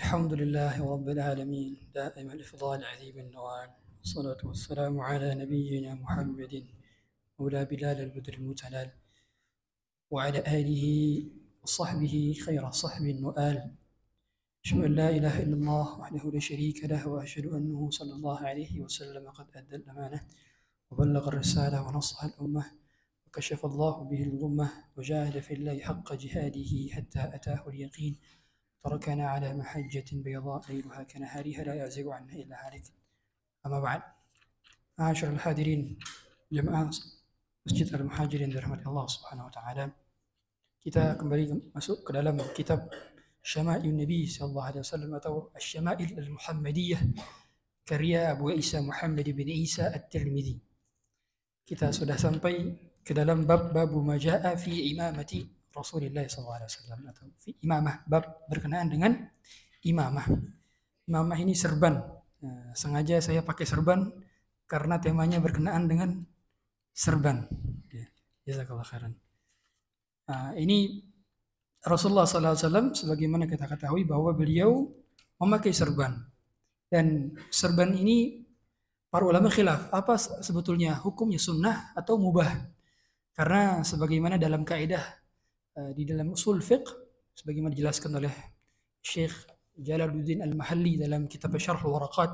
الحمد لله رب العالمين دائم الإفضال عذيب النوال والصلاة والسلام على نبينا محمد مولى بلال البدر المتلال وعلى آله وصحبه خير صحب وآل أشهد أن لا إله إلا الله وحده لا شريك له وأشهد أنه صلى الله عليه وسلم قد أدى الأمانة وبلغ الرسالة ونصح الأمة وكشف الله به الغمة وجاهد في الله حق جهاده حتى أتاه اليقين تركنا على محجة بيضاء ليلها كنهارها لا يعزب عنها إلا هالك أما بعد معاشر الحاضرين جماعة مسجد المحاجرين برحمة الله سبحانه وتعالى Kita kembali masuk ke dalam kitab Syama'il Nabi sallallahu alaihi wasallam atau Asy-Syama'il Al-Muhammadiyah karya Abu Isa Muhammad bin Isa At-Tirmizi. Kita sudah sampai ke dalam bab babu maja'a fi imamati Rasulullah SAW atau imamah bab berkenaan dengan imamah imamah ini serban nah, sengaja saya pakai serban karena temanya berkenaan dengan serban ya jazakallah khairan nah, ini Rasulullah SAW sebagaimana kita ketahui bahwa beliau memakai serban dan serban ini para ulama khilaf apa sebetulnya hukumnya sunnah atau mubah karena sebagaimana dalam kaidah Eh, di dalam usul fiqh sebagaimana dijelaskan oleh Syekh Jalaluddin Al-Mahalli dalam kitab Syarh Waraqat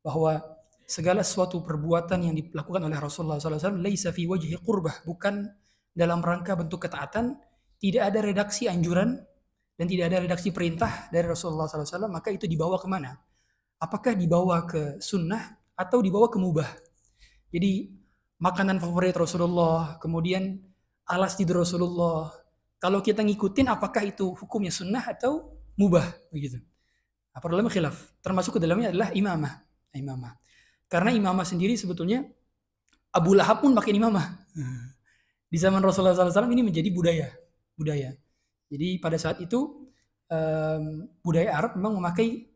bahwa segala sesuatu perbuatan yang dilakukan oleh Rasulullah SAW laisa fi wajhi qurbah bukan dalam rangka bentuk ketaatan tidak ada redaksi anjuran dan tidak ada redaksi perintah dari Rasulullah SAW maka itu dibawa kemana apakah dibawa ke sunnah atau dibawa ke mubah jadi makanan favorit Rasulullah kemudian alas tidur Rasulullah kalau kita ngikutin apakah itu hukumnya sunnah atau mubah begitu. Nah, problem khilaf. Termasuk ke dalamnya adalah imamah. Nah, imamah. Karena imamah sendiri sebetulnya Abu Lahab pun pakai imamah. Di zaman Rasulullah SAW ini menjadi budaya, budaya. Jadi pada saat itu um, budaya Arab memang memakai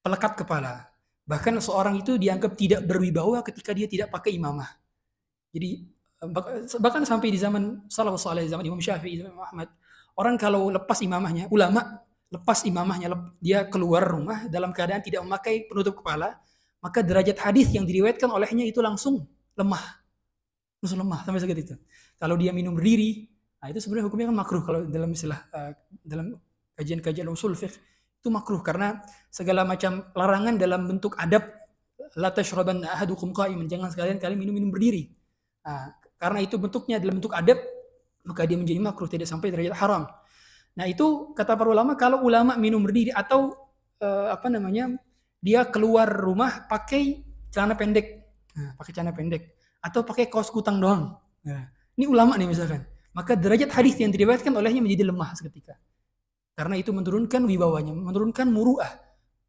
pelekat kepala. Bahkan seorang itu dianggap tidak berwibawa ketika dia tidak pakai imamah. Jadi bahkan sampai di zaman salafus saleh zaman Imam Syafi'i zaman Imam Ahmad orang kalau lepas imamahnya ulama lepas imamahnya dia keluar rumah dalam keadaan tidak memakai penutup kepala maka derajat hadis yang diriwayatkan olehnya itu langsung lemah langsung lemah sampai segitu itu kalau dia minum berdiri nah itu sebenarnya hukumnya kan makruh kalau dalam istilah uh, dalam kajian-kajian usul fiqh itu makruh karena segala macam larangan dalam bentuk adab la tashraban ahadukum qa'iman jangan sekalian kalian minum-minum berdiri nah, karena itu bentuknya dalam bentuk adab, maka dia menjadi makruh tidak sampai derajat haram. Nah, itu kata para ulama kalau ulama minum berdiri atau uh, apa namanya? dia keluar rumah pakai celana pendek. Nah, pakai celana pendek atau pakai kaos kutang doang. Nah, ini ulama nih misalkan. Maka derajat hadis yang diriwayatkan olehnya menjadi lemah seketika. Karena itu menurunkan wibawanya, menurunkan muruah.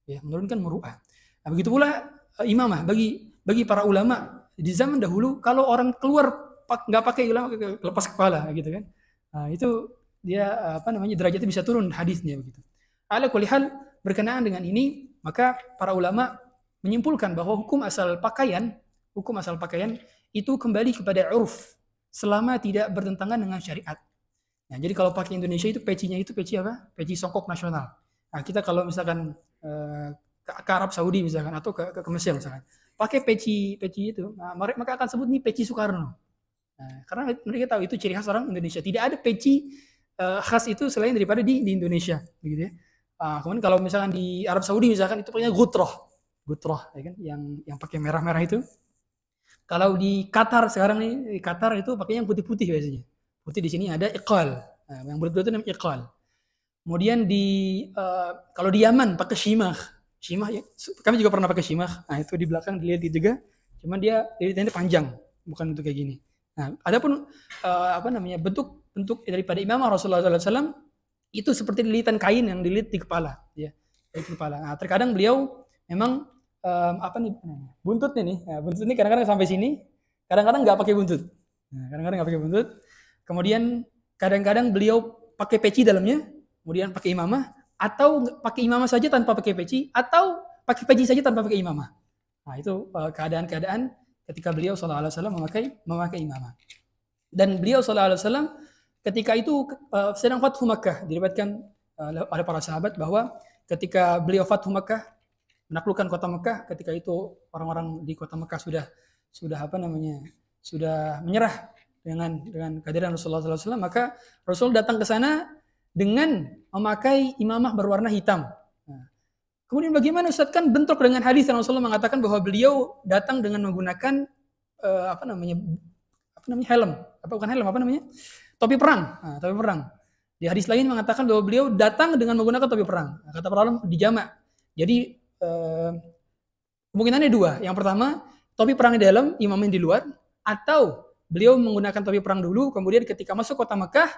Ya, menurunkan muruah. Nah, begitu pula eh, imamah bagi bagi para ulama di zaman dahulu kalau orang keluar nggak pakai ulama lepas kepala gitu kan nah, itu dia apa namanya derajatnya bisa turun hadisnya begitu ala kulihal berkenaan dengan ini maka para ulama menyimpulkan bahwa hukum asal pakaian hukum asal pakaian itu kembali kepada uruf selama tidak bertentangan dengan syariat nah, jadi kalau pakai Indonesia itu pecinya itu peci apa peci songkok nasional nah, kita kalau misalkan eh, ke Arab Saudi misalkan atau ke, ke, Mesir misalkan pakai peci peci itu nah, maka akan sebut ini peci Soekarno Nah, karena mereka tahu itu ciri khas orang Indonesia. Tidak ada peci uh, khas itu selain daripada di, di Indonesia, begitu ya. Uh, ah, kemudian kalau misalkan di Arab Saudi misalkan itu punya gutroh, gutroh, ya kan? yang yang pakai merah-merah itu. Kalau di Qatar sekarang nih, di Qatar itu pakai yang putih-putih biasanya. Putih di sini ada iqal. Nah, yang berkulit itu namanya iqal. Kemudian di uh, kalau di Yaman pakai shimah. Shimah ya, kami juga pernah pakai shimah. Nah, itu di belakang dilihat gitu juga. Cuman dia dia panjang, bukan untuk kayak gini. Nah, pun uh, eh, apa namanya bentuk bentuk daripada Imam Rasulullah SAW itu seperti lilitan kain yang dililit di kepala, ya, di kepala. Nah, terkadang beliau memang um, apa nih buntutnya nih, ya, buntut ini kadang-kadang sampai sini, kadang-kadang nggak pakai buntut, nah, kadang-kadang nggak pakai buntut. Kemudian kadang-kadang beliau pakai peci dalamnya, kemudian pakai imamah, atau pakai imamah saja tanpa pakai peci, atau pakai peci saja tanpa pakai imamah. Nah itu eh, keadaan-keadaan ketika beliau sallallahu alaihi wasallam memakai memakai imamah. Dan beliau sallallahu alaihi wasallam ketika itu uh, sedang Fathu Makkah diriwayatkan eh, oleh para sahabat bahwa ketika beliau Fathu Makkah menaklukkan kota Mekah ketika itu orang-orang di kota Mekah sudah sudah apa namanya sudah menyerah dengan dengan kehadiran Rasulullah SAW maka Rasul datang ke sana dengan memakai imamah berwarna hitam Kemudian bagaimana Ustaz kan bentrok dengan hadis yang Rasulullah mengatakan bahwa beliau datang dengan menggunakan uh, apa namanya apa namanya helm apa bukan helm apa namanya topi perang nah, topi perang di hadis lain mengatakan bahwa beliau datang dengan menggunakan topi perang nah, kata para ulama dijamak jadi uh, kemungkinannya dua yang pertama topi perang di dalam imamnya di luar atau beliau menggunakan topi perang dulu kemudian ketika masuk kota Mekah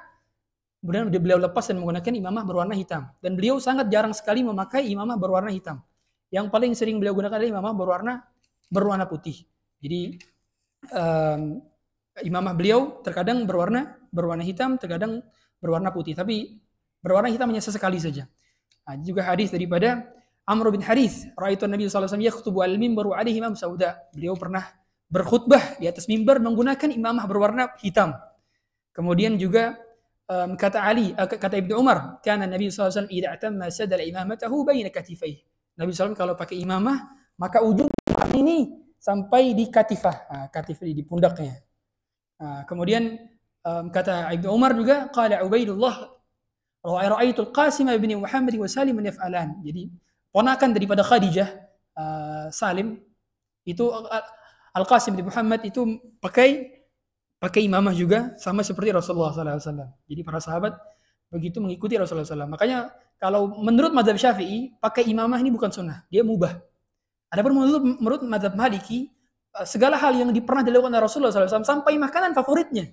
Kemudian beliau lepas dan menggunakan imamah berwarna hitam. Dan beliau sangat jarang sekali memakai imamah berwarna hitam. Yang paling sering beliau gunakan adalah imamah berwarna berwarna putih. Jadi um, imamah beliau terkadang berwarna berwarna hitam, terkadang berwarna putih. Tapi berwarna hitam hanya sesekali saja. Nah, juga hadis daripada Amr bin Harith, Raitun Nabi SAW alaihi wasallam al-mimbar wa imam sauda. Beliau pernah berkhutbah di atas mimbar menggunakan imamah berwarna hitam. Kemudian juga kata Ali eh, kata Ibnu Umar karena Nabi SAW tidak tamma sadal imamatahu baina katifai Nabi SAW kalau pakai imamah maka ujung ini sampai di katifah ah, katifah di pundaknya ah, kemudian kata Ibnu Umar juga qala Ubaidullah ra'aitu al-Qasim bin Muhammad wa Salim yaf'alan jadi ponakan daripada Khadijah ah, Salim itu Al-Qasim bin Muhammad itu pakai pakai imamah juga sama seperti Rasulullah SAW. Jadi para sahabat begitu mengikuti Rasulullah SAW. Makanya kalau menurut Madhab Syafi'i pakai imamah ini bukan sunnah, dia mubah. Adapun menurut, menurut Madhab Maliki eh, segala hal yang pernah dilakukan oleh Rasulullah SAW sampai makanan favoritnya.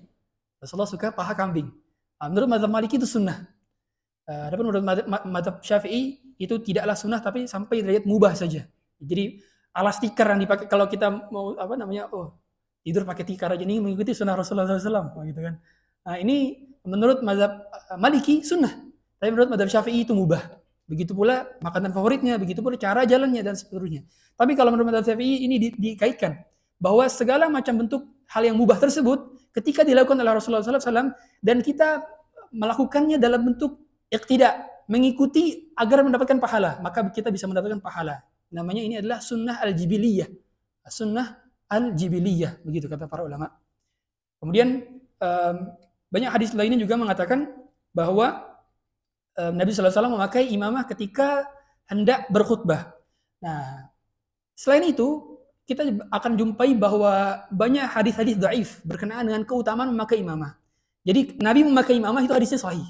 Rasulullah suka paha kambing. Ah, menurut Madhab Maliki itu sunnah. Eh, adapun menurut Madhab Syafi'i itu tidaklah sunnah tapi sampai derajat mubah saja. Jadi alas tikar yang dipakai kalau kita mau apa namanya oh tidur pakai tikar aja nih mengikuti sunnah Rasulullah SAW gitu kan nah ini menurut mazhab eh, Maliki sunnah tapi menurut mazhab Syafi'i itu mubah begitu pula makanan favoritnya begitu pula cara jalannya dan seterusnya tapi kalau menurut mazhab Syafi'i ini di, dikaitkan bahwa segala macam bentuk hal yang mubah tersebut ketika dilakukan oleh Rasulullah SAW dan kita melakukannya dalam bentuk tidak mengikuti agar mendapatkan pahala maka kita bisa mendapatkan pahala namanya ini adalah sunnah al-jibiliyah sunnah al-jibiliyah begitu kata para ulama. Kemudian um, banyak hadis lainnya juga mengatakan bahwa um, Nabi SAW memakai imamah ketika hendak berkhutbah. Nah, selain itu kita akan jumpai bahwa banyak hadis-hadis daif berkenaan dengan keutamaan memakai imamah. Jadi Nabi memakai imamah itu hadisnya sahih.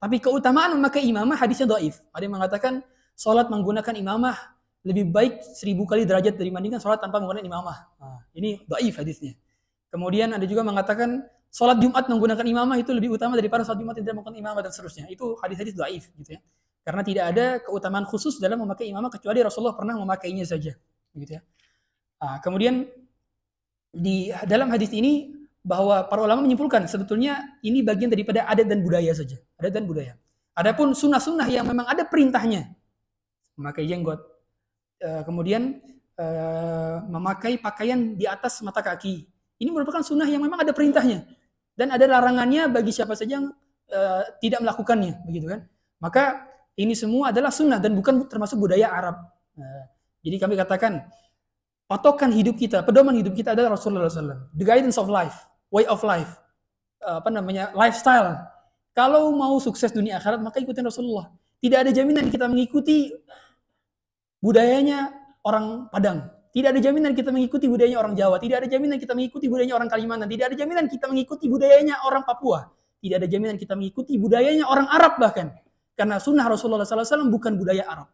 Tapi keutamaan memakai imamah hadisnya daif. Ada yang mengatakan sholat menggunakan imamah lebih baik seribu kali derajat dari mandikan sholat tanpa menggunakan imamah. Nah, ini baif hadisnya. Kemudian ada juga mengatakan sholat Jumat menggunakan imamah itu lebih utama daripada sholat Jumat yang tidak menggunakan imamah dan seterusnya. Itu hadis-hadis baif gitu ya. Karena tidak ada keutamaan khusus dalam memakai imamah kecuali Rasulullah pernah memakainya saja. Gitu ya. Nah, kemudian di dalam hadis ini bahwa para ulama menyimpulkan sebetulnya ini bagian daripada adat dan budaya saja. Adat dan budaya. Adapun sunnah-sunnah yang memang ada perintahnya, memakai jenggot, Eh, kemudian uh, memakai pakaian di atas mata kaki. Ini merupakan sunnah yang memang ada perintahnya dan ada larangannya bagi siapa saja yang uh, tidak melakukannya, begitu kan? Maka ini semua adalah sunnah dan bukan termasuk budaya Arab. jadi kami katakan patokan hidup kita, pedoman hidup kita adalah Rasulullah SAW, the guidance of life, way of life, uh, apa namanya lifestyle. Kalau mau sukses dunia akhirat maka ikutin Rasulullah. Tidak ada jaminan kita mengikuti budayanya orang Padang. Tidak ada jaminan kita mengikuti budayanya orang Jawa. Tidak ada jaminan kita mengikuti budayanya orang Kalimantan. Tidak ada jaminan kita mengikuti budayanya orang Papua. Tidak ada jaminan kita mengikuti budayanya orang Arab bahkan. Karena sunnah Rasulullah SAW bukan budaya Arab.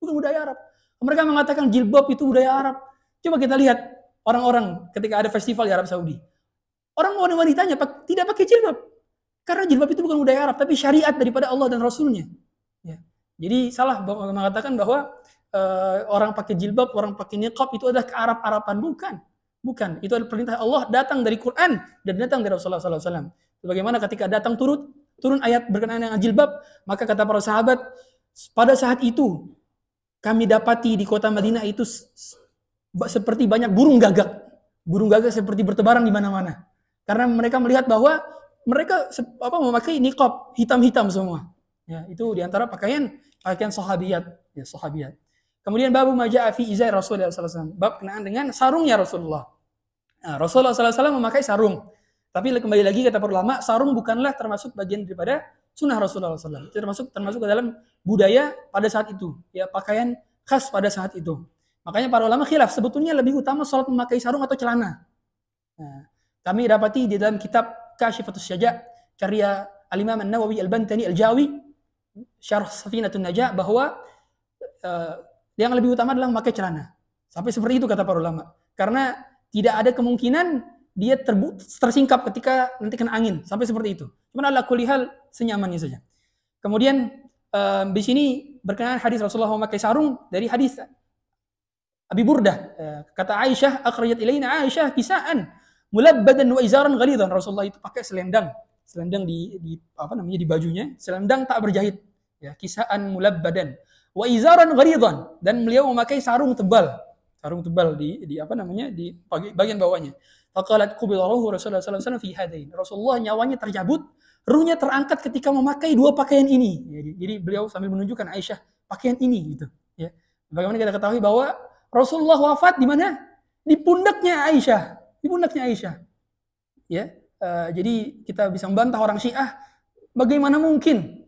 Bukan budaya Arab. Mereka mengatakan jilbab itu budaya Arab. Coba kita lihat orang-orang ketika ada festival di Arab Saudi. Orang wanitanya tidak pakai jilbab. Karena jilbab itu bukan budaya Arab, tapi syariat daripada Allah dan Rasulnya. Ya. Jadi salah mengatakan bahwa uh, orang pakai jilbab, orang pakai niqab itu adalah ke kearab araban bukan. Bukan, itu adalah perintah Allah datang dari Quran dan datang dari Rasulullah Sallallahu Alaihi Wasallam. Bagaimana ketika datang turut turun ayat berkenaan dengan jilbab, maka kata para sahabat, pada saat itu kami dapati di kota Madinah itu seperti banyak burung gagak. Burung gagak seperti bertebaran di mana-mana. Karena mereka melihat bahwa mereka apa memakai niqab hitam-hitam semua. Ya, itu diantara pakaian pakaian sahabiat, ya sahabiat. Kemudian babu maja'a fi izai Rasulullah SAW. Bab kenaan dengan sarungnya Rasulullah. Nah, Rasulullah SAW memakai sarung. Tapi kembali lagi kata para ulama, sarung bukanlah termasuk bagian daripada sunnah Rasulullah SAW. Itu termasuk termasuk ke dalam budaya pada saat itu. Ya pakaian khas pada saat itu. Makanya para ulama khilaf sebetulnya lebih utama sholat memakai sarung atau celana. Nah, kami dapati di dalam kitab Kasyifatus Syaja karya Al-Imam An-Nawawi Al-Bantani Al-Jawi Syarh Safinatun Najah bahwa eh, yang lebih utama adalah memakai celana. Sampai seperti itu kata para ulama. Karena tidak ada kemungkinan dia terbut, tersingkap ketika nanti kena angin. Sampai seperti itu. Cuman ala kulihal senyamannya saja. Kemudian um, di sini berkenaan hadis Rasulullah memakai sarung dari hadis Abi Burda eh, kata Aisyah, akhrajat ilayna Aisyah kisaan. Mulabbadan wa izaran ghalidhan. Rasulullah itu pakai selendang. Selendang di, di apa namanya di bajunya. Selendang tak berjahit. Ya, kisaan mulabbadan. badan wa izaran gharidhan dan beliau memakai sarung tebal sarung tebal di, di apa namanya di bagian bawahnya faqalat qubidahu rasulullah sallallahu alaihi wasallam fi hadain rasulullah nyawanya tercabut ruhnya terangkat ketika memakai dua pakaian ini ya, jadi, jadi beliau sambil menunjukkan Aisyah pakaian ini gitu ya bagaimana kita ketahui bahwa Rasulullah wafat di mana di pundaknya Aisyah di pundaknya Aisyah ya uh, jadi kita bisa membantah orang Syiah bagaimana mungkin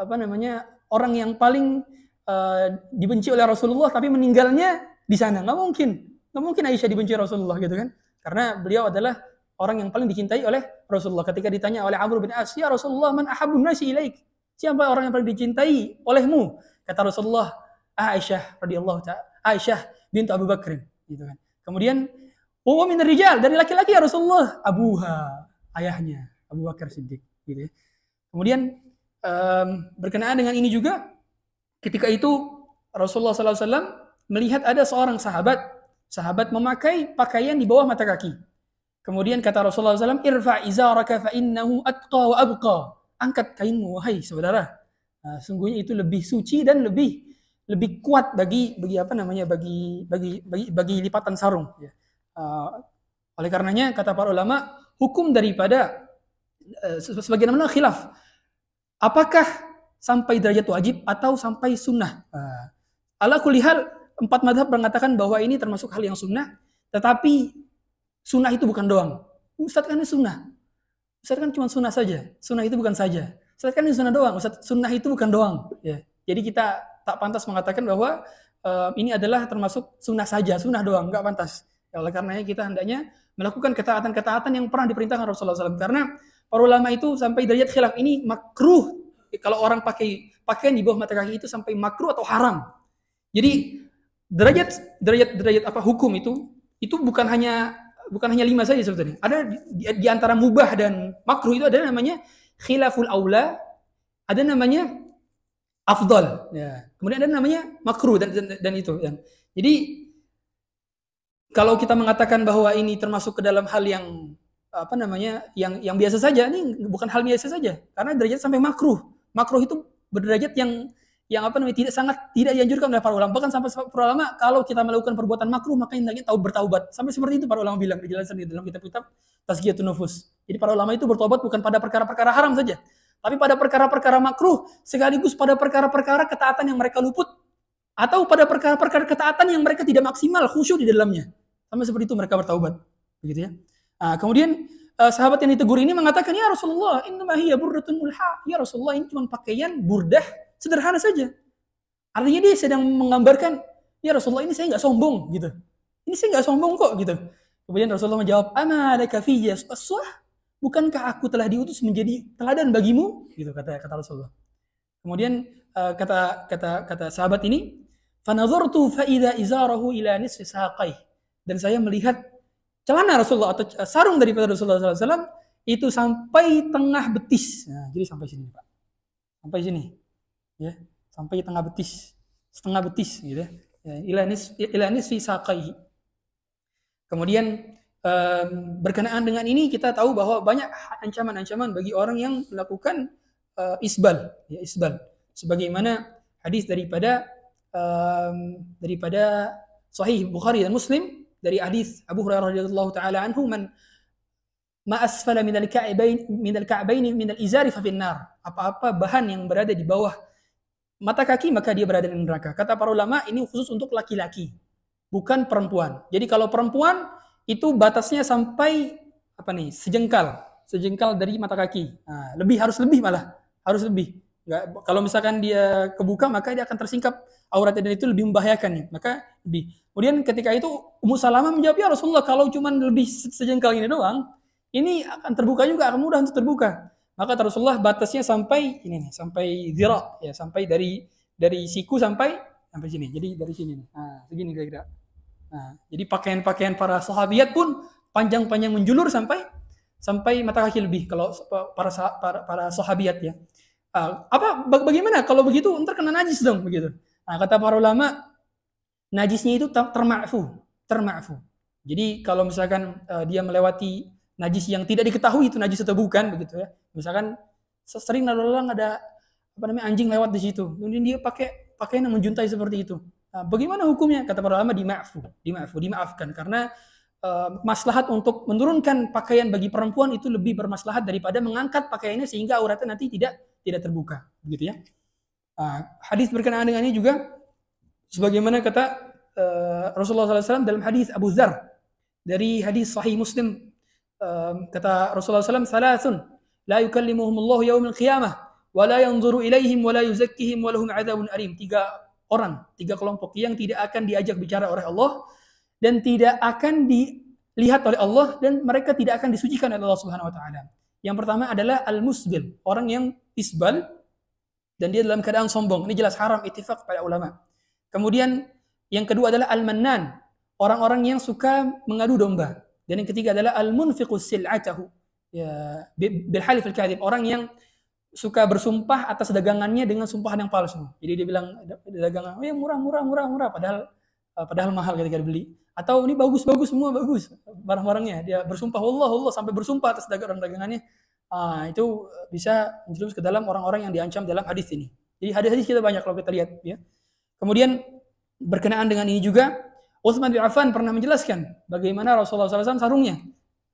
apa namanya orang yang paling uh, dibenci oleh Rasulullah tapi meninggalnya di sana nggak mungkin nggak mungkin Aisyah dibenci Rasulullah gitu kan karena beliau adalah orang yang paling dicintai oleh Rasulullah ketika ditanya oleh Amr bin As ya Rasulullah man ahabun nasi ilaik siapa orang yang paling dicintai olehmu kata Rasulullah ah, Aisyah radhiyallahu taala Aisyah bintu Abu Bakr gitu kan kemudian Oh, min rijal dari laki-laki ya Rasulullah abuha ayahnya Abu Bakar Siddiq gitu ya. kemudian um, berkenaan dengan ini juga Ketika itu Rasulullah SAW melihat ada seorang sahabat. Sahabat memakai pakaian di bawah mata kaki. Kemudian kata Rasulullah SAW, Irfa izaraka fa innahu atqa wa abqa. Angkat kainmu, wahai saudara. Nah, sungguhnya itu lebih suci dan lebih lebih kuat bagi bagi apa namanya bagi bagi bagi, bagi lipatan sarung. Ya. Uh, oleh karenanya kata para ulama hukum daripada uh, eh, sebagai namanya khilaf. Apakah sampai derajat wajib atau sampai sunnah. Allah ala kulihal empat madhab mengatakan bahwa ini termasuk hal yang sunnah, tetapi sunnah itu bukan doang. Ustadz kan ini sunnah. Ustadz kan cuma sunnah saja. Sunnah itu bukan saja. Ustadz kan ini sunnah doang. Ustadz sunnah itu bukan doang. Ya. Jadi kita tak pantas mengatakan bahwa uh, ini adalah termasuk sunnah saja, sunnah doang, nggak pantas. Ya, oleh karenanya kita hendaknya melakukan ketaatan-ketaatan yang pernah diperintahkan Rasulullah SAW. Karena para ulama itu sampai derajat khilaf ini makruh Eh, kalau orang pakai pakaian di bawah mata kaki itu sampai makruh atau haram. Jadi derajat derajat derajat apa hukum itu itu bukan hanya bukan hanya lima saja sebetulnya. Ada di, di antara mubah dan makruh itu ada namanya khilaful aula, ada namanya afdal, Ya. Kemudian ada namanya makruh dan, dan, dan itu. Ya. jadi kalau kita mengatakan bahwa ini termasuk ke dalam hal yang apa namanya yang yang biasa saja ini bukan hal biasa saja karena derajat sampai makruh makruh itu berderajat yang yang apa namanya tidak sangat tidak dianjurkan oleh para ulama bahkan sampai para ulama kalau kita melakukan perbuatan makruh maka hendaknya tahu bertaubat sampai seperti itu para ulama bilang dijelaskan di dalam kitab-kitab tazkiyatun nufus jadi para ulama itu bertobat bukan pada perkara-perkara haram saja tapi pada perkara-perkara makruh sekaligus pada perkara-perkara ketaatan yang mereka luput atau pada perkara-perkara ketaatan yang mereka tidak maksimal khusyuk di dalamnya sampai seperti itu mereka bertaubat begitu ya nah, kemudian uh, sahabat yang ditegur ini mengatakan, "Ya Rasulullah, innama hiya burdatun mulha." Ya Rasulullah, ini cuma pakaian burdah sederhana saja. Artinya dia sedang menggambarkan, "Ya Rasulullah, ini saya nggak sombong." gitu. Ini saya nggak sombong kok gitu. Kemudian Rasulullah menjawab, "Ama ada fiyya aswah?" Bukankah aku telah diutus menjadi teladan bagimu? Gitu kata kata Rasulullah. Kemudian uh, kata kata kata sahabat ini, fa faida izarahu ila nisfi Dan saya melihat celana Rasulullah atau eh, sarung daripada Rasulullah SAW itu sampai tengah betis. Nah, jadi sampai sini Pak. Sampai sini. Ya, sampai tengah betis. Setengah betis gitu ya. ya ilanis ilanis fi Kemudian um, berkenaan dengan ini kita tahu bahwa banyak ancaman-ancaman bagi orang yang melakukan uh, isbal, ya isbal. Sebagaimana hadis daripada um, daripada Sahih Bukhari dan Muslim dari hadis Abu Hurairah radhiyallahu taala anhu man ma asfala min al kabayn min al kabayn min al-izari fa nar. Apa-apa bahan yang berada di bawah mata kaki maka dia berada di neraka. Kata para ulama ini khusus untuk laki-laki, bukan perempuan. Jadi kalau perempuan itu batasnya sampai apa nih? sejengkal, sejengkal dari mata kaki. Nah, lebih harus lebih malah, harus lebih. Nggak, kalau misalkan dia kebuka maka dia akan tersingkap auratnya dan itu lebih membahayakan maka lebih kemudian ketika itu Ummu Salamah menjawab ya Rasulullah kalau cuma lebih sejengkal ini doang ini akan terbuka juga akan mudah untuk terbuka maka Rasulullah batasnya sampai ini nih sampai zira ya sampai dari dari siku sampai sampai sini jadi dari sini nih nah segini kira-kira nah jadi pakaian-pakaian para sahabiat pun panjang-panjang menjulur sampai sampai mata kaki lebih kalau para para, para sahabiat ya Eh, apa bagaimana kalau begitu ntar kena najis dong begitu. Nah, kata para ulama najisnya itu termafu, termafu. Jadi kalau misalkan uh, dia melewati najis yang tidak diketahui itu najis atau bukan begitu ya. Misalkan sering lalu lalang ada apa namanya anjing lewat di situ. Kemudian dia pakai pakaian yang menjuntai seperti itu. Nah, bagaimana hukumnya? Kata para ulama dimaafu, dimaafu, dimaafkan karena eh, maslahat untuk menurunkan pakaian bagi perempuan itu lebih bermaslahat daripada mengangkat pakaiannya sehingga auratnya nanti tidak tidak terbuka, begitu ya. Uh, hadis berkenaan dengan ini juga sebagaimana kata uh, Rasulullah SAW dalam hadis Abu Dzar dari hadis Sahih Muslim uh, kata Rasulullah SAW salasun la yukallimuhumullahu yaumil qiyamah wa la yanzuru ilaihim wa la yuzakkihim wa lahum adzabun alim tiga orang tiga kelompok yang tidak akan diajak bicara oleh Allah dan tidak akan dilihat oleh Allah dan mereka tidak akan disucikan oleh Allah Subhanahu wa taala. Yang pertama adalah al-musbil, orang yang isbal dan dia dalam keadaan sombong. Ini jelas haram ittifaq pada ulama. Kemudian yang kedua adalah al-mannan, orang-orang yang suka mengadu domba. Dan yang ketiga adalah al-munfiqus sil'atahu. Ya, bil halif al-kadhib, orang yang suka bersumpah atas dagangannya dengan sumpahan yang palsu. Jadi dia bilang dagangan, "Oh ya murah, murah, murah, murah," padahal eh, padahal mahal ketika dibeli. Atau ini bagus-bagus semua bagus barang-barangnya. Dia bersumpah, "Allah, Allah" sampai bersumpah atas dagangan dagangannya Ah, itu bisa menjelus ke dalam orang-orang yang diancam dalam hadis ini. Jadi hadis-hadis kita banyak kalau kita lihat ya. Kemudian berkenaan dengan ini juga Utsman bin Affan pernah menjelaskan bagaimana Rasulullah SAW sarungnya.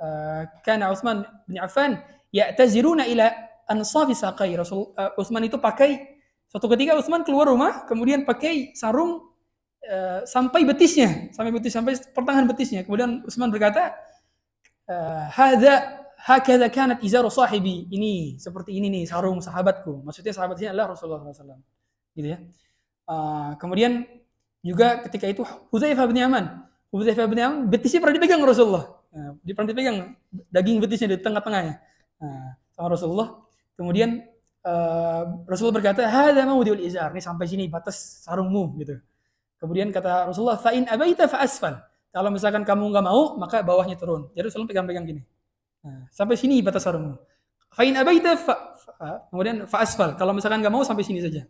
Uh, ah, karena Utsman bin Affan ya taziruna ila ansafi saqai. Rasul uh, Utsman itu pakai suatu ketika Utsman keluar rumah kemudian pakai sarung uh, sampai betisnya, sampai betis sampai pertengahan betisnya. Kemudian Utsman berkata, hada hakada kanat izaru sahibi ini seperti ini nih sarung sahabatku maksudnya sahabat ini adalah Rasulullah SAW gitu ya uh, kemudian juga ketika itu Hudzaifah bin Yaman Hudzaifah bin Yaman betisnya pernah dipegang Rasulullah nah, dia pernah dipegang daging betisnya di tengah-tengahnya nah, sama Rasulullah kemudian uh, Rasulullah berkata hadza mawdiul izar ini sampai sini batas sarungmu gitu kemudian kata Rasulullah fa in abaita fa kalau misalkan kamu nggak mau maka bawahnya turun jadi Rasulullah pegang-pegang gini Nah, sampai sini batas harammu. Fa'in abaita fa, fa, ah, kemudian fa'asfal. Kalau misalkan nggak mau sampai sini saja.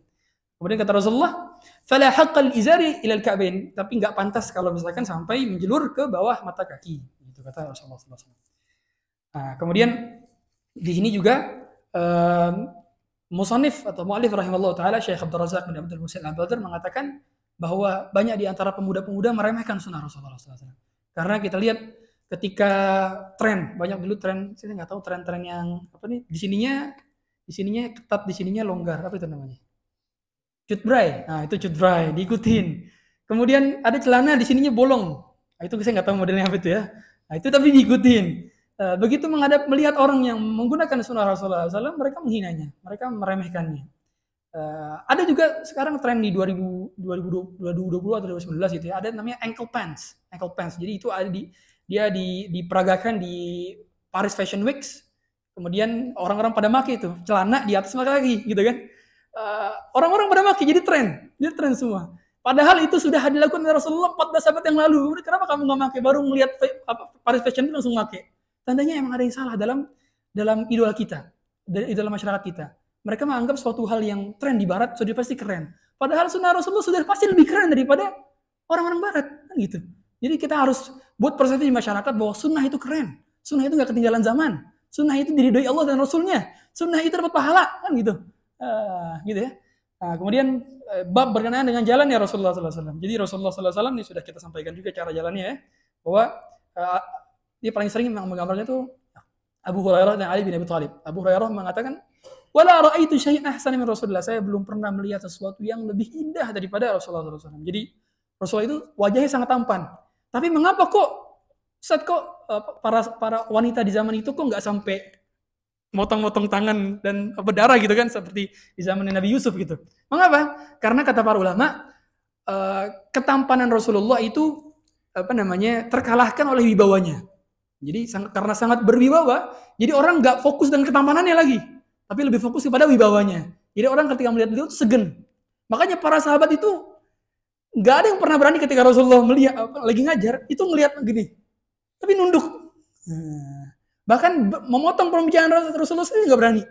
Kemudian kata Rasulullah, "Fala haqqal izari ilal ka'bain." Tapi nggak pantas kalau misalkan sampai menjulur ke bawah mata kaki. Itu kata Rasulullah SAW. Nah, kemudian di sini juga um, ehm, Musanif atau mu'alif rahimahullah ta'ala Syekh Abdul Razak bin Abdul Musil Al-Badr mengatakan bahwa banyak di antara pemuda-pemuda meremehkan sunnah Rasulullah SAW. Karena kita lihat ketika tren banyak dulu tren saya nggak tahu tren-tren yang apa nih di sininya di sininya ketat di sininya longgar apa itu namanya cut dry nah itu cut dry diikutin kemudian ada celana di sininya bolong nah, itu saya nggak tahu modelnya apa itu ya nah, itu tapi diikutin eh, begitu menghadap melihat orang yang menggunakan sunnah Rasulullah SAW mereka menghinanya mereka meremehkannya eh, ada juga sekarang tren di 2000, 2020, atau 2019 gitu ya ada namanya ankle pants ankle pants jadi itu ada di dia di, diperagakan di Paris Fashion Week. Kemudian orang-orang pada maki itu celana di atas maka lagi gitu kan. orang eh, orang-orang pada maki jadi tren, jadi tren semua. Padahal itu sudah dilakukan oleh Rasulullah 14 abad yang lalu. Kenapa kamu nggak maki Baru melihat Paris Fashion Week langsung maki Tandanya emang ada yang salah dalam dalam idola kita, dalam masyarakat kita. Mereka menganggap suatu hal yang tren di Barat sudah pasti keren. Padahal sunnah Rasulullah sudah pasti lebih keren daripada orang-orang Barat, kan gitu. Jadi kita harus buat persepsi di masyarakat bahwa sunnah itu keren. Sunnah itu nggak ketinggalan zaman. Sunnah itu diridhoi Allah dan Rasulnya. Sunnah itu dapat pahala kan gitu. Uh, gitu ya. Nah, kemudian eh, bab berkenaan dengan jalan ya Rasulullah SAW. Jadi Rasulullah SAW ini sudah kita sampaikan juga cara jalannya ya. Bahwa uh, dia paling sering memang menggambarnya itu Abu Hurairah dan Ali bin Abi Thalib. Abu Hurairah mengatakan, "Wala itu syai'an ahsana min Rasulullah." Saya belum pernah melihat sesuatu yang lebih indah daripada Rasulullah SAW. Jadi Rasulullah itu wajahnya sangat tampan. Tapi mengapa kok saat kok eh, para para wanita di zaman itu kok nggak sampai motong-motong tangan dan berdarah gitu kan seperti di zaman Nabi Yusuf gitu. Mengapa? Karena kata para ulama eh, ketampanan Rasulullah itu apa namanya terkalahkan oleh wibawanya. Jadi karena sangat berwibawa, jadi orang nggak fokus dengan ketampanannya lagi, tapi lebih fokus kepada wibawanya. Jadi orang ketika melihat beliau segen. Makanya para sahabat itu Nggak ada yang pernah berani ketika Rasulullah melihat lagi ngajar itu ngelihat begini, tapi nunduk. Bahkan memotong pembicaraan Rasulullah sendiri nggak berani,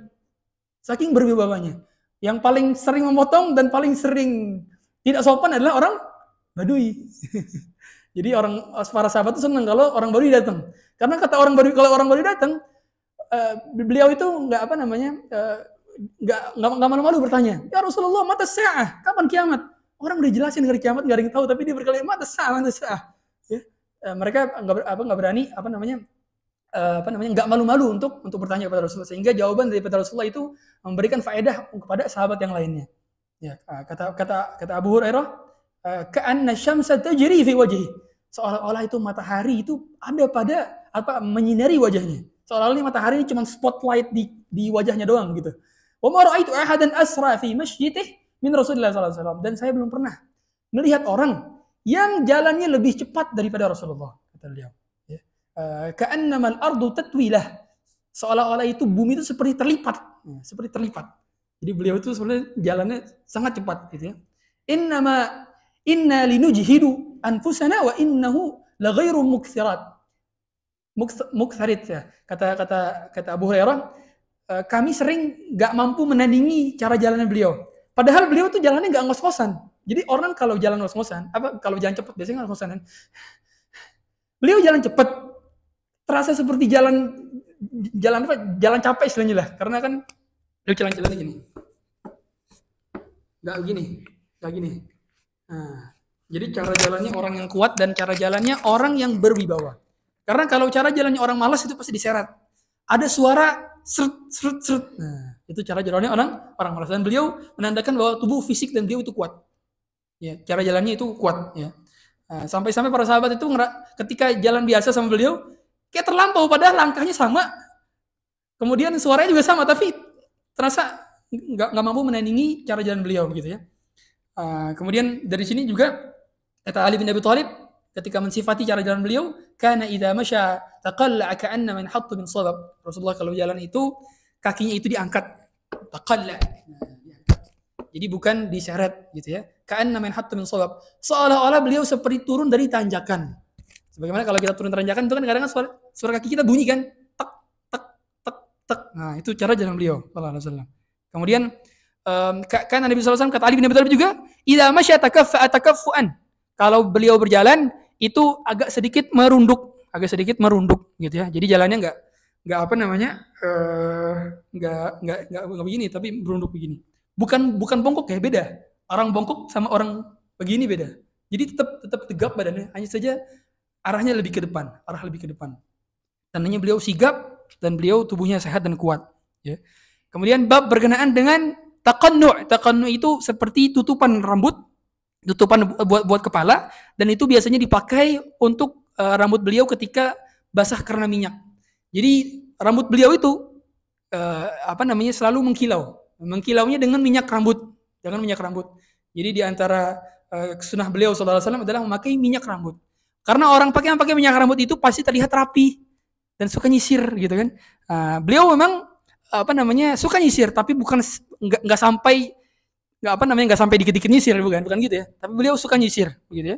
saking berwibawanya Yang paling sering memotong dan paling sering tidak sopan adalah orang Badui. Jadi orang para sahabat itu senang kalau orang Badui datang. Karena kata orang Badui kalau orang Badui datang, uh, beliau itu nggak apa namanya eh, nggak uh, nggak malu-malu bertanya, ya Rasulullah mata sah, kapan kiamat? Orang udah jelasin hari kiamat nggak ada yang tahu, tapi dia berkali mata sah, mata sah. Ya. Eh, mereka nggak apa nggak berani apa namanya eh, apa namanya nggak malu-malu untuk untuk bertanya kepada Rasulullah sehingga jawaban dari Rasulullah itu memberikan faedah kepada sahabat yang lainnya. Ya, eh, kata kata kata Abu Hurairah, ka'anna syamsa tajri fi wajhi. Seolah-olah itu matahari itu ada pada apa menyinari wajahnya. Seolah-olah ini matahari ini cuma spotlight di di wajahnya doang gitu. Wa ma ra'aitu ahadan asra fi masjidih min Rasulullah SAW. Dan saya belum pernah melihat orang yang jalannya lebih cepat daripada Rasulullah. Kata beliau. Ya. Eh, Ka'annama al ardu tatwilah. Seolah-olah itu bumi itu seperti terlipat. Ya, seperti terlipat. Jadi beliau itu sebenarnya jalannya sangat cepat. Gitu ya. Innama inna linujhidu anfusana wa innahu la muksirat. mukthirat. ya. Kata kata kata Abu Hurairah, eh, kami sering gak mampu menandingi cara jalannya beliau. Padahal beliau tuh jalannya nggak ngos-ngosan. Jadi orang kalau jalan ngos-ngosan, apa kalau jalan cepet biasanya ngos-ngosan kan. Beliau jalan cepet, terasa seperti jalan jalan apa? Jalan capek istilahnya lah, karena kan beliau jalan-jalan gini. Nggak gini, nggak gini. Nah, jadi cara jalannya orang yang kuat dan cara jalannya orang yang berwibawa. Karena kalau cara jalannya orang malas itu pasti diseret. Ada suara seret seret seret. Nah, itu cara jalannya orang orang malas dan beliau menandakan bahwa tubuh fisik dan beliau itu kuat. Ya, cara jalannya itu kuat ya. Nah, sampai-sampai para sahabat itu ketika jalan biasa sama beliau kayak terlampau padahal langkahnya sama. Kemudian suaranya juga sama tapi terasa nggak nggak mampu menandingi cara jalan beliau gitu ya. Ah, kemudian dari sini juga kata Ali bin Abi Thalib ketika mensifati cara jalan beliau karena idza masya taqalla'a ka'anna man hatta min Rasulullah kalau jalan itu kakinya itu diangkat taqalla. Jadi bukan diseret gitu ya. kan namanya hatta min sawab. Seolah-olah beliau seperti turun dari tanjakan. Sebagaimana kalau kita turun tanjakan itu kan kadang-kadang suara, suara kaki kita bunyi kan? Tek tek tek tek. Nah, itu cara jalan beliau sallallahu alaihi wasallam. Kemudian um, kan Nabi wasallam kata Ali bin Abi Thalib juga, "Idza masya takaffa atakaffuan." Kalau beliau berjalan itu agak sedikit merunduk, agak sedikit merunduk gitu ya. Jadi jalannya enggak nggak apa namanya eh, nggak uh, nggak nggak begini tapi berunduk begini bukan bukan bongkok ya beda orang bongkok sama orang begini beda jadi tetap tetap tegap badannya hanya saja arahnya lebih ke depan arah lebih ke depan tandanya beliau sigap dan beliau tubuhnya sehat dan kuat ya kemudian bab berkenaan dengan takannu takannu itu seperti tutupan rambut tutupan buat buat kepala dan itu biasanya dipakai untuk uh, rambut beliau ketika basah karena minyak jadi rambut beliau itu eh, apa namanya selalu mengkilau. Mengkilaunya dengan minyak rambut, dengan minyak rambut. Jadi di antara eh, sunnah beliau sallallahu alaihi adalah memakai minyak rambut. Karena orang pakai yang pakai minyak rambut itu pasti terlihat rapi dan suka nyisir gitu kan. Uh, beliau memang apa namanya suka nyisir tapi bukan nggak nggak sampai nggak apa namanya nggak sampai dikit-dikit nyisir bukan bukan gitu ya. Tapi beliau suka nyisir begitu ya.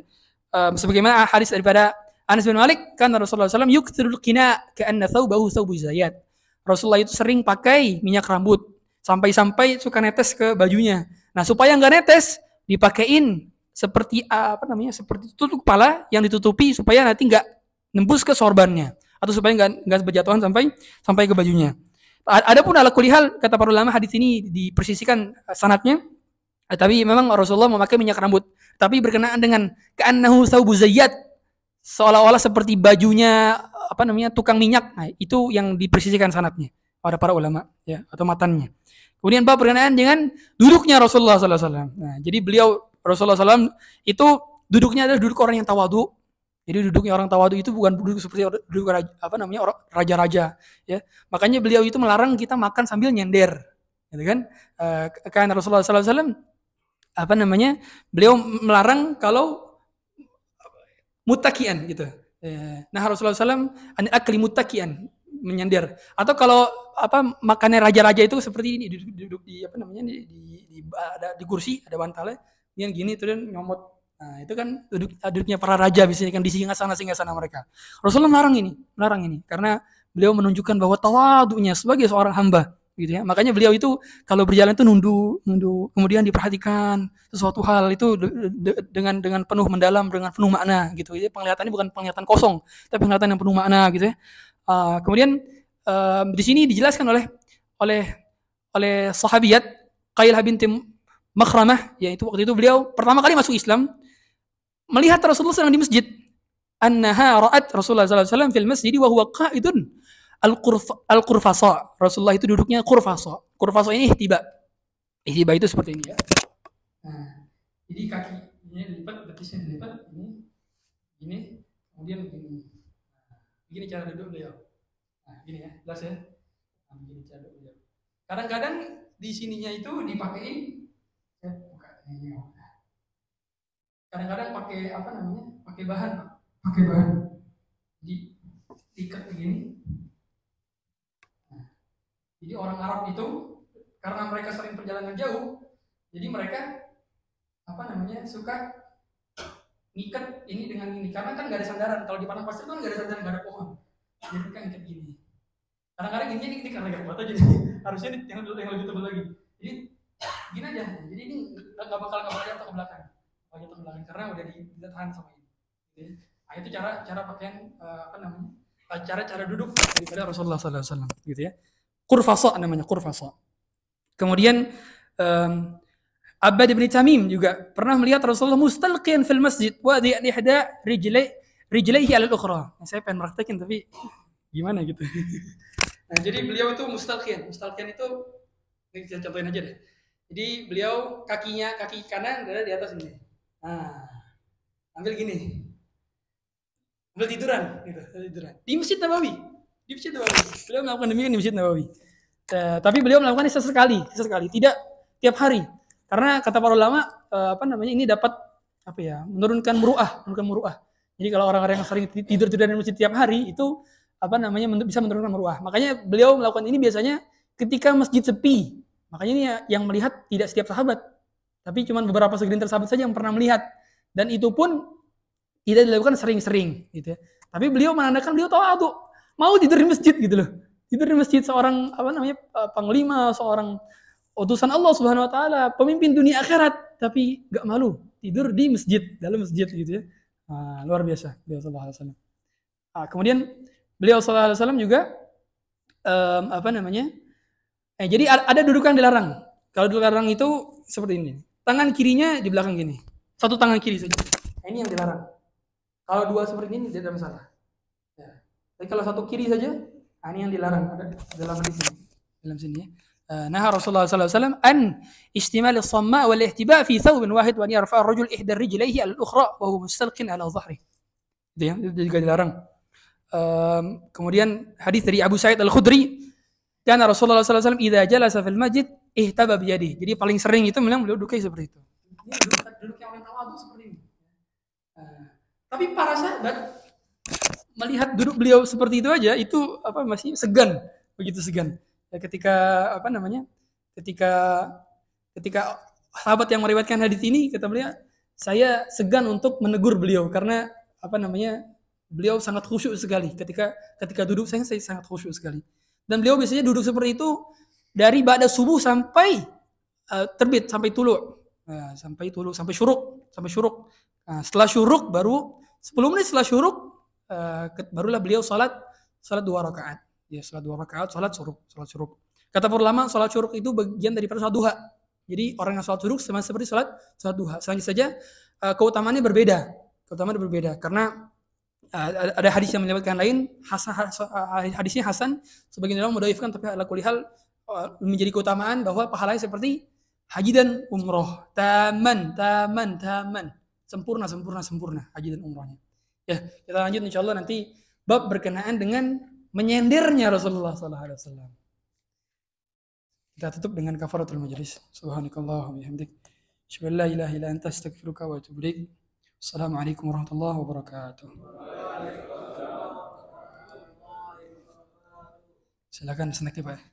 Um, sebagaimana hadis daripada Anas bin Malik kan Rasulullah SAW yuktirul kina ke keanna thawbahu thawbu zayat. Rasulullah itu sering pakai minyak rambut sampai-sampai suka netes ke bajunya. Nah supaya nggak netes dipakein seperti apa namanya seperti tutup kepala yang ditutupi supaya nanti nggak nembus ke sorbannya atau supaya nggak nggak berjatuhan sampai sampai ke bajunya. Adapun ala kulihal kata para ulama hadis ini dipersisikan sanatnya, tapi memang Rasulullah memakai minyak rambut. Tapi berkenaan dengan keannahu saubu zayyat seolah-olah seperti bajunya apa namanya tukang minyak. Nah, itu yang dipersisikan sanatnya pada para ulama ya atau matannya. Kemudian bab berkenaan dengan duduknya Rasulullah SAW. Nah, jadi beliau Rasulullah SAW itu duduknya adalah duduk orang yang tawadu. Jadi duduknya orang tawadu itu bukan duduk seperti duduk raja, apa namanya orang raja-raja ya. Makanya beliau itu melarang kita makan sambil nyender, gitu kan? E, karena Rasulullah SAW apa namanya beliau melarang kalau mutakian gitu. Ya. Nah Rasulullah SAW anil akli mutakian menyandir. Atau kalau apa makannya raja-raja itu seperti ini duduk, duduk di apa namanya di, di, di, ada, di kursi ada bantalnya yang gini terus nyomot nah itu kan duduk duduknya para raja biasanya kan di singgah sana singgah sana mereka Rasulullah melarang ini melarang ini karena beliau menunjukkan bahwa tawadunya sebagai seorang hamba gitu ya. Makanya beliau itu kalau berjalan itu nunduk, nunduk, kemudian diperhatikan sesuatu hal itu dengan dengan penuh mendalam, dengan penuh makna gitu. Jadi penglihatannya bukan penglihatan kosong, tapi penglihatan yang penuh makna gitu ya. Uh, kemudian uh, di sini dijelaskan oleh oleh oleh sahabiat Qailah binti Makhramah yaitu waktu itu beliau pertama kali masuk Islam melihat Rasulullah sedang di masjid annaha ra'at Rasulullah sallallahu alaihi wasallam fil masjid wa huwa qa'idun Al-Qurfasa. Rasulullah itu duduknya kurfaso kurfaso ini tiba tiba itu seperti ini ya. Nah, jadi kaki ini dilipat, betisnya dilipat, ini, ini, kemudian begini. Nah, begini cara duduk beliau. Nah, gini ya, jelas ya. Nah, begini cara duduk beliau. Kadang-kadang di sininya itu dipakai ya, ya. Kadang-kadang pakai apa namanya? Pakai bahan, pakai bahan. Di tiket begini, jadi orang Arab itu karena mereka sering perjalanan jauh, jadi mereka apa namanya suka ngikat ini dengan ini karena kan nggak ada sandaran. Kalau di padang pasir kan nggak ada sandaran, nggak ada pohon. Jadi mereka ngikat gini. Kadang-kadang gini ini karena nggak kuat aja. Harusnya ini yang, yang lebih tebal lagi. Jadi gini aja. Jadi ini nggak bakal nggak bakal jatuh ke belakang, bakal jatuh ke belakang karena udah ditahan sama ini. Jadi, nah itu cara cara pakaian uh, apa namanya? cara cara duduk daripada Rasulullah Sallallahu Alaihi Wasallam gitu ya. Kurfasa namanya, Kurfasa. Kemudian um, Abad bin Tamim juga pernah melihat Rasulullah Mustalqin fil masjid wa di ihda rijlai rijlaihi al ukhra. Nah, saya pengen praktekin tapi gimana gitu. Nah, jadi beliau itu Mustalqin Mustalqin itu ini kita contohin aja deh. Jadi beliau kakinya kaki kanan ada di atas ini. Nah, ambil gini. Ambil tiduran gitu, ambil tiduran. Di Masjid Nabawi di masjid Nabawi. Beliau melakukan demikian di masjid Nabawi. tapi beliau melakukan sesekali, sesekali, tidak tiap hari. Karena kata para ulama, e, apa namanya ini dapat apa ya menurunkan muruah, menurunkan muruah. Jadi kalau orang-orang yang sering tidur tidur di masjid tiap hari itu apa namanya bisa menurunkan muruah. Makanya beliau melakukan ini biasanya ketika masjid sepi. Makanya ini ya, yang melihat tidak setiap sahabat, tapi cuma beberapa segelintir sahabat saja yang pernah melihat. Dan itu pun tidak dilakukan sering-sering gitu. Ya. Tapi beliau menandakan beliau tahu mau tidur di masjid gitu loh. Tidur di masjid seorang apa namanya eh, panglima, seorang utusan Allah Subhanahu wa taala, pemimpin dunia akhirat, tapi gak malu tidur di masjid, dalam masjid gitu ya. Nah, luar biasa beliau sallallahu alaihi wasallam. Nah, kemudian beliau sallallahu alaihi wasallam juga um, apa namanya? Eh, jadi ada dudukan dilarang. Kalau dilarang itu seperti ini. Tangan kirinya di belakang gini. Satu tangan kiri saja. ini yang dilarang. Kalau dua seperti ini tidak ada masalah. Tapi kalau satu kiri saja, nah ini yang dilarang. Ada dalam di sini. Dalam sini ya. نهى رسول الله صلى الله عليه وسلم اشتمال الصماء والاحتباء في ثوب واحد وأن يرفع الرجل إحدى رجليه على الأخرى وهو مستلق على ظهره. Itu ya, itu juga kemudian hadis dari Abu Sa'id Al-Khudri dan Rasulullah SAW idza jalasa fil masjid ihtaba biyadi. Jadi paling sering itu memang beliau seperti itu. duduk, seperti ini. Eh, tapi para sahabat melihat duduk beliau seperti itu aja itu apa masih segan begitu segan ya, ketika apa namanya ketika ketika sahabat yang meriwayatkan hadis ini kata beliau saya segan untuk menegur beliau karena apa namanya beliau sangat khusyuk sekali ketika ketika duduk saya saya sangat khusyuk sekali dan beliau biasanya duduk seperti itu dari badan subuh sampai uh, terbit sampai tulu nah, sampai tulu sampai syuruk sampai syuruk nah, setelah syuruk baru 10 menit setelah syuruk uh, barulah beliau salat salat dua rakaat. Ya, salat dua rakaat, salat suruk, salat suruk. Kata para ulama, salat suruk itu bagian dari salat duha. Jadi orang yang salat suruk sama seperti salat salat duha. Selanjutnya saja uh, keutamaannya berbeda. Keutamaannya berbeda karena uh, ada hadis yang menyebutkan lain hasan, hadisnya Hasan sebagian orang mendoifkan tapi ala kulihal menjadi keutamaan bahwa pahalanya seperti haji dan umroh taman taman taman sempurna sempurna sempurna haji dan umrohnya Ya, kita lanjut insya Allah nanti bab berkenaan dengan menyendirnya Rasulullah sallallahu alaihi wasallam. Kita tutup dengan kafaratul majelis Subhanakallah wa bihamdik. Asyhadu la ilaha illa anta astaghfiruka wa atubu ilaik. Assalamualaikum warahmatullahi wabarakatuh. Silakan snacknya Pak.